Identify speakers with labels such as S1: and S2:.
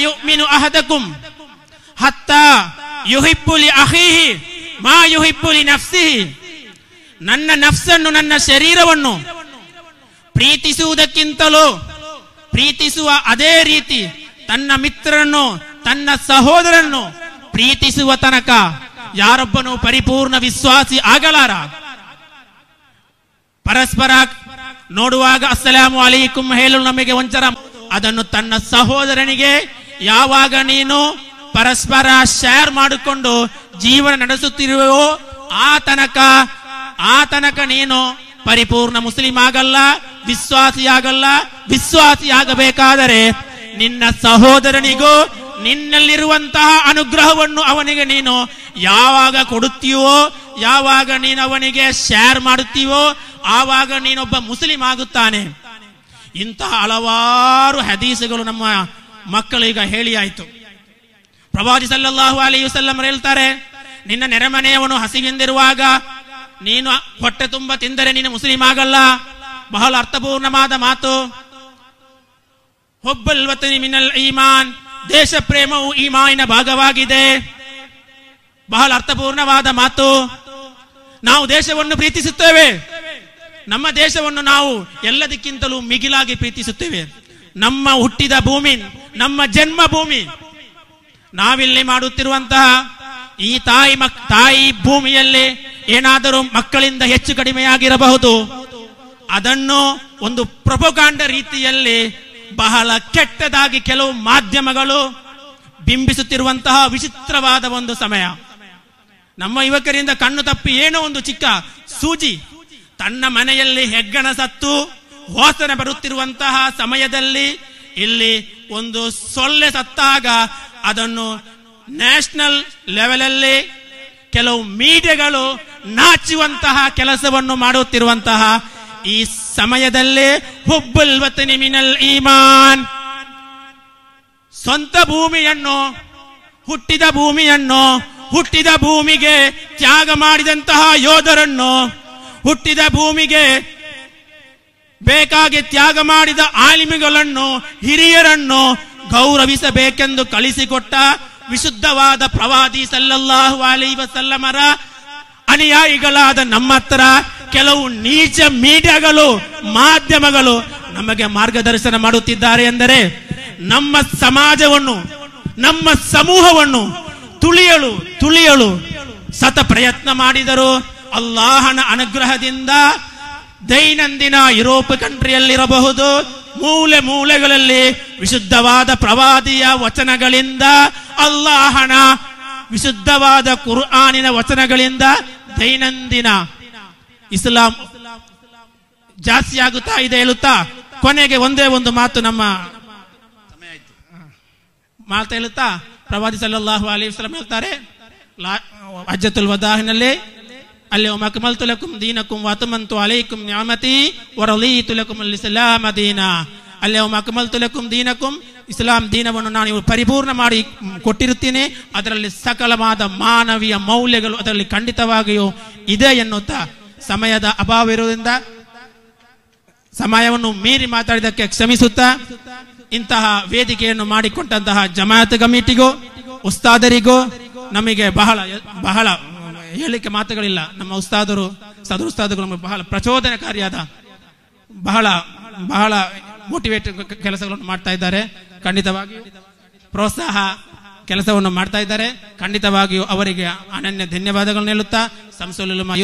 S1: يؤمن أحدكم حتى يحب لأخيه ما يحب لنفسه ನನ್ನ ನಫ್ಸನ್ನು ನನ್ನ ಶರೀರವನ್ನು ಪ್ರೀತಿಸುವುದಕ್ಕಿಂತಲೂ ಪ್ರೀತಿಸುವ ಅದೇ ರೀತಿ ತನ್ನ ಮಿತ್ರರನ್ನು ತನ್ನ ಸಹೋದರನ್ನು ಪ್ರೀತಿಸುವ ತನಕ ಯಾರೊಬ್ಬನು ಪರಿಪೂರ್ಣ ವಿಶ್ವಾಸಿ ಆಗಲಾರ ಪರಸ್ಪರ ನೋಡುವಾಗ ಅಸ್ಸಲಾಮು ಅಲೈಕುಂ ಹೇಳಲು ನಮಗೆ ಒಂಚರ ಅದನ್ನು ತನ್ನ ಸಹೋದರನಿಗೆ ಯಾವಾಗ ನೀನು ಪರಸ್ಪರ ಶೇರ್ ಮಾಡಿಕೊಂಡು ಜೀವನ ನಡೆಸುತ್ತಿರುವೆಯೋ ಆ ತನಕ ಆ ತನಕ ನೀನು ಪರಿಪೂರ್ಣ ಮುಸ್ಲಿಂ ಆಗಲ್ಲ ವಿಶ್ವಾಸಿಯಾಗಲ್ಲ ವಿಶ್ವಾಸಿಯಾಗಬೇಕಾದರೆ ನಿನ್ನ ಸಹೋದರನಿಗೂ ನಿನ್ನಲ್ಲಿರುವಂತಹ ಅನುಗ್ರಹವನ್ನು ಅವನಿಗೆ ನೀನು ಯಾವಾಗ ಕೊಡುತ್ತೀವೋ ಯಾವಾಗ ನೀನು ಅವನಿಗೆ ಶೇರ್ ಮಾಡುತ್ತೀವೋ ಆವಾಗ ನೀನೊಬ್ಬ ಮುಸ್ಲಿಂ ಆಗುತ್ತಾನೆ ಇಂತಹ ಹಲವಾರು ಹದೀಸುಗಳು ನಮ್ಮ ಮಕ್ಕಳೀಗ ಈಗ ಹೇಳಿ ಆಯಿತು ಪ್ರವಾದಿ ಸಲ್ಲಲ್ಲಾಹು ಅಲಿ ಹೇಳ್ತಾರೆ ನಿನ್ನ ನೆರೆಮನೆಯವನು ಹಸಿವಿಂದಿರುವಾಗ ನೀನು ಹೊಟ್ಟೆ ತುಂಬ ತಿಂದರೆ ನೀನು ಮುಸ್ಲಿಂ ಆಗಲ್ಲ ಬಹಳ ಅರ್ಥಪೂರ್ಣವಾದ ಮಾತು ಹೊಬ್ಬಲ್ವತನಿ ಮಿನಲ್ ಈಮಾನ್ ದೇಶ ಪ್ರೇಮವು ಈಮಾನಿನ ಭಾಗವಾಗಿದೆ ಬಹಳ ಅರ್ಥಪೂರ್ಣವಾದ ಮಾತು ನಾವು ದೇಶವನ್ನು ಪ್ರೀತಿಸುತ್ತೇವೆ ನಮ್ಮ ದೇಶವನ್ನು ನಾವು ಎಲ್ಲದಕ್ಕಿಂತಲೂ ಮಿಗಿಲಾಗಿ ಪ್ರೀತಿಸುತ್ತೇವೆ ನಮ್ಮ ಹುಟ್ಟಿದ ಭೂಮಿ ನಮ್ಮ ಜನ್ಮ ಭೂಮಿ ನಾವಿಲ್ಲಿ ಮಾಡುತ್ತಿರುವಂತಹ ಈ ತಾಯಿ ಮಕ್ ತಾಯಿ ಭೂಮಿಯಲ್ಲಿ ಏನಾದರೂ ಮಕ್ಕಳಿಂದ ಹೆಚ್ಚು ಕಡಿಮೆಯಾಗಿರಬಹುದು ಅದನ್ನು ಒಂದು ಪ್ರಭುಕಾಂಡ ರೀತಿಯಲ್ಲಿ ಬಹಳ ಕೆಟ್ಟದಾಗಿ ಕೆಲವು ಮಾಧ್ಯಮಗಳು ಬಿಂಬಿಸುತ್ತಿರುವಂತಹ ವಿಚಿತ್ರವಾದ ಒಂದು ಸಮಯ ನಮ್ಮ ಯುವಕರಿಂದ ಕಣ್ಣು ತಪ್ಪಿ ಏನೋ ಒಂದು ಚಿಕ್ಕ ಸೂಜಿ ತನ್ನ ಮನೆಯಲ್ಲಿ ಹೆಗ್ಗಣ ಸತ್ತು ವಾಸನೆ ಬರುತ್ತಿರುವಂತಹ ಸಮಯದಲ್ಲಿ ಇಲ್ಲಿ ಒಂದು ಸೊಳ್ಳೆ ಸತ್ತಾಗ ಅದನ್ನು ನ್ಯಾಷನಲ್ ಲೆವೆಲಲ್ಲಿ ಕೆಲವು ಮೀಡಿಯಾಗಳು ನಾಚುವಂತಹ ಕೆಲಸವನ್ನು ಮಾಡುತ್ತಿರುವಂತಹ ಈ ಸಮಯದಲ್ಲಿ ಹುಬ್ಬುಲ್ ವತನಿ ಮಿನಲ್ ಈಮಾನ್ ಸ್ವಂತ ಭೂಮಿಯನ್ನು ಹುಟ್ಟಿದ ಭೂಮಿಯನ್ನು ಹುಟ್ಟಿದ ಭೂಮಿಗೆ ತ್ಯಾಗ ಮಾಡಿದಂತಹ ಯೋಧರನ್ನು ಹುಟ್ಟಿದ ಭೂಮಿಗೆ ಬೇಕಾಗಿ ತ್ಯಾಗ ಮಾಡಿದ ಆಲಿಮಿಗಳನ್ನು ಹಿರಿಯರನ್ನು ಗೌರವಿಸಬೇಕೆಂದು ಕಳಿಸಿಕೊಟ್ಟ ವಿಶುದ್ಧವಾದ ಪ್ರವಾದಿ ಸಲ್ಲಾಹು ಅಲಿ ವಸಲ್ಲಮರ ಅನುಯಾಯಿಗಳಾದ ನಮ್ಮ ಹತ್ರ ಕೆಲವು ನೀಚ ಮೀಡಿಯಾಗಳು ಮಾಧ್ಯಮಗಳು ನಮಗೆ ಮಾರ್ಗದರ್ಶನ ಮಾಡುತ್ತಿದ್ದಾರೆ ಎಂದರೆ ನಮ್ಮ ಸಮಾಜವನ್ನು ನಮ್ಮ ಸಮೂಹವನ್ನು ತುಳಿಯಲು ತುಳಿಯಲು ಸತ ಪ್ರಯತ್ನ ಮಾಡಿದರು ಅಲ್ಲಾಹನ ಅನುಗ್ರಹದಿಂದ ದೈನಂದಿನ ಯುರೋಪ್ ಕಂಟ್ರಿಯಲ್ಲಿರಬಹುದು ಮೂಲೆ ಮೂಲೆಗಳಲ್ಲಿ ವಿಶುದ್ಧವಾದ ಪ್ರವಾದಿಯ ವಚನಗಳಿಂದ ಅಲ್ಲಾಹನ ವಿಶುದ್ಧವಾದ ಕುರ್ಆಾನಿನ ವಚನಗಳಿಂದ ದೈನಂದಿನ ಇಸ್ಲಾಂ ಜಾಸ್ತಿ ಆಗುತ್ತಾ ಇದೆ ಹೇಳುತ್ತಾ ಕೊನೆಗೆ ಒಂದೇ ಒಂದು ಮಾತು ನಮ್ಮ ಮಾತು ಹೇಳುತ್ತಾ ಪ್ರವಾದಿ ಸಲ್ಲಾಹು ಅಲಿ ಹೇಳ್ತಾರೆ ಅಜ್ಜತುಲ್ ವದಾಹಿನಲ್ಲಿ اليوم أكملت لكم دينكم وأتممت عليكم نعمتي ورضيت لكم الإسلام دينا اليوم أكملت لكم دينكم ಇಸ್ಲಾಂ ದೀನವನ್ನು ನಾನು ಪರಿಪೂರ್ಣ ಮಾಡಿ ಕೊಟ್ಟಿರುತ್ತೇನೆ ಅದರಲ್ಲಿ ಸಕಲವಾದ ಮಾನವೀಯ ಮೌಲ್ಯಗಳು ಅದರಲ್ಲಿ ಖಂಡಿತವಾಗಿಯೂ ಇದೆ ಎನ್ನುತ್ತಾ ಸಮಯದ ಅಭಾವ ಇರುವುದರಿಂದ ಸಮಯವನ್ನು ಮೀರಿ ಮಾತಾಡಿದಕ್ಕೆ ಕ್ಷಮಿಸುತ್ತಾ ಇಂತಹ ವೇದಿಕೆಯನ್ನು ಮಾಡಿಕೊಟ್ಟಂತಹ ಜಮಾಯತ್ ಕಮಿಟಿಗೂ ಉಸ್ತಾದರಿಗೂ ನಮಗೆ ಬಹಳ ಬಹಳ ಹೇಳಲಿಕ್ಕೆ ಮಾತುಗಳಿಲ್ಲ ನಮ್ಮ ಉಸ್ತಾದರು ಸದರು ಉಸ್ತಾದರು ಬಹಳ ಪ್ರಚೋದನಕಾರಿಯಾದ ಬಹಳ ಬಹಳ ಮೋಟಿವೇಟ್ ಕೆಲಸಗಳನ್ನು ಮಾಡ್ತಾ ಇದ್ದಾರೆ ಖಂಡಿತವಾಗಿಯೂ ಪ್ರೋತ್ಸಾಹ ಕೆಲಸವನ್ನು ಮಾಡ್ತಾ ಇದ್ದಾರೆ ಖಂಡಿತವಾಗಿಯೂ ಅವರಿಗೆ ಅನನ್ಯ ಧನ್ಯವಾದಗಳನ್ನು ಹೇಳುತ್ತಾ ಸಂಸೋಲಿಲು